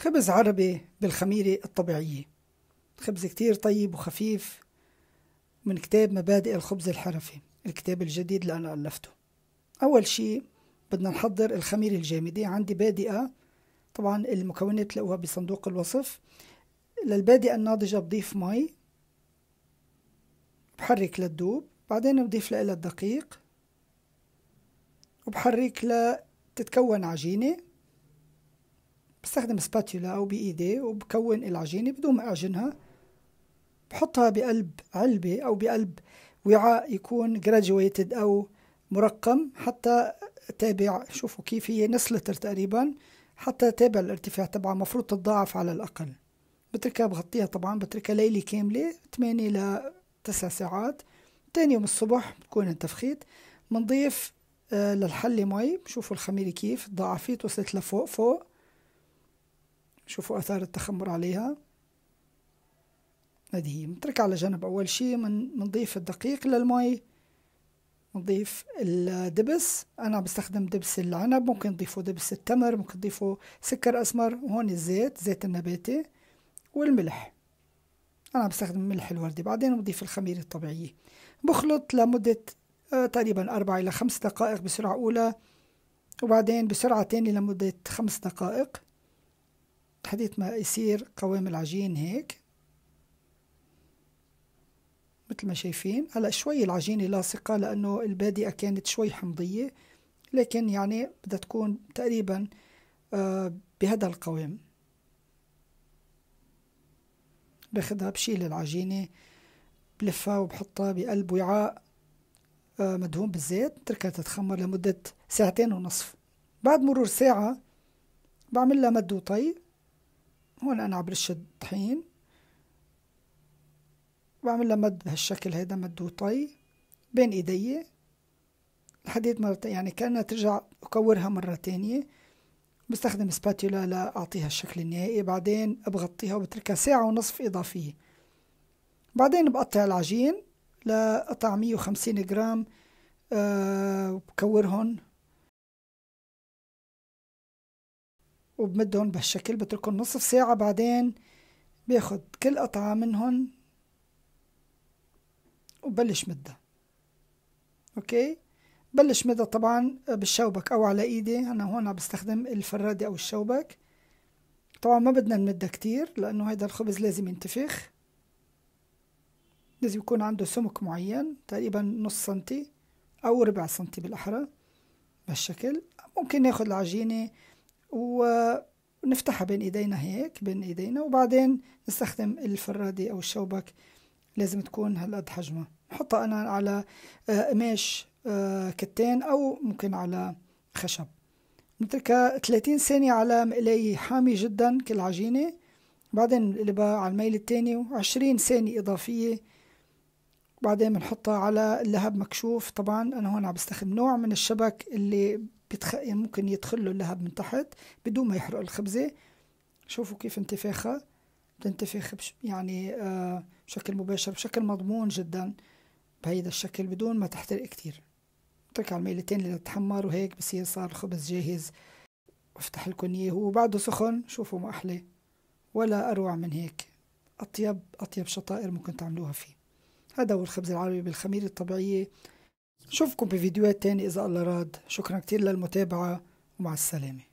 خبز عربي بالخميرة الطبيعية خبز كتير طيب وخفيف من كتاب مبادئ الخبز الحرفي الكتاب الجديد اللي أنا ألفته أول شيء بدنا نحضر الخميرة الجامدة عندي بادئة طبعا المكونات تلاقوها بصندوق الوصف للبادئة الناضجة بضيف مي بحرك للدوب بعدين بضيف لها الدقيق وبحرك لتتكون عجينة بستخدم سباتيولا أو بإيدي وبكون العجينة بدون ما أعجنها بحطها بقلب علبة أو بقلب وعاء يكون graduated أو مرقم حتى تابع شوفوا كيف هي نص لتر تقريبا حتى تابع الارتفاع تبعها المفروض تتضاعف على الأقل بتركها بغطيها طبعا بتركها ليلة كاملة 8 ل 9 ساعات تاني يوم الصبح بكون التفخيت بنضيف للحل آه، للحلة مي بشوفوا الخميرة كيف ضاعفيت وصلت لفوق فوق شوفوا اثار التخمر عليها هذه هي نترك على جنب اول شيء من نضيف الدقيق للمي نضيف الدبس انا بستخدم دبس العنب ممكن تضيفوا دبس التمر ممكن تضيفوا سكر اسمر وهون الزيت زيت النباتي والملح انا بستخدم ملح الوردي بعدين بضيف الخميرة الطبيعية بخلط لمدة آه، تقريبا أربع إلى خمس دقائق بسرعة أولى وبعدين بسرعة تانية لمدة خمس دقائق حديث ما يصير قوام العجين هيك مثل ما شايفين هلا شوي العجينة لاصقة لأنه البادئة كانت شوي حمضية لكن يعني بدها تكون تقريبا آه، بهذا القوام باخدها بشيل العجينة بلفها وبحطها بقلب وعاء آه، مدهون بالزيت بتركها تتخمر لمدة ساعتين ونصف بعد مرور ساعة بعمل لها مد وطي هون انا عبر الشطحين بعمل لها مد بهالشكل هيدا مد وطي بين ايدي الحديد مرة يعني كأنها ترجع أكورها مرة تانية بستخدم سباتولا لأعطيها الشكل النهائي بعدين بغطيها وبتركها ساعة ونصف إضافية بعدين بقطع العجين لقطع 150 جرام أه بكورهم وبمدهم بهالشكل بتركهم نصف ساعة بعدين باخد كل قطعة منهم وبلش مدها اوكي بلش مدها طبعا بالشوبك او على ايدي انا هون عم بستخدم الفرادة او الشوبك طبعا ما بدنا نمدها كتير لانه هيدا الخبز لازم ينتفخ لازم يكون عنده سمك معين تقريبا نص سنتي او ربع سنتي بالاحرى بهالشكل ممكن ناخد العجينة ونفتحها بين ايدينا هيك بين ايدينا وبعدين نستخدم الفرادة او الشوبك لازم تكون هالقد حجمها نحطها انا على آه، قماش آه، كتان او ممكن على خشب نتركها 30 ثانية على مقلاية حامي جدا كالعجينة بعدين نقلبها على الميل التاني و20 ثانية إضافية بعدين بنحطها على اللهب مكشوف طبعا انا هون عم بستخدم نوع من الشبك اللي بتخ... يعني ممكن يدخل له اللهب من تحت بدون ما يحرق الخبزة شوفوا كيف انتفاخها بتنتفخ بش... يعني آه بشكل مباشر بشكل مضمون جدا بهيدا الشكل بدون ما تحترق كتير اترك على الميلتين لتتحمر وهيك بصير صار الخبز جاهز افتح لكم اياه وبعده سخن شوفوا ما احلى ولا اروع من هيك اطيب اطيب شطائر ممكن تعملوها فيه هذا هو الخبز العربي بالخميرة الطبيعية نشوفكم بفيديوهات تانية إذا الله راد شكرا كتير للمتابعة ومع السلامة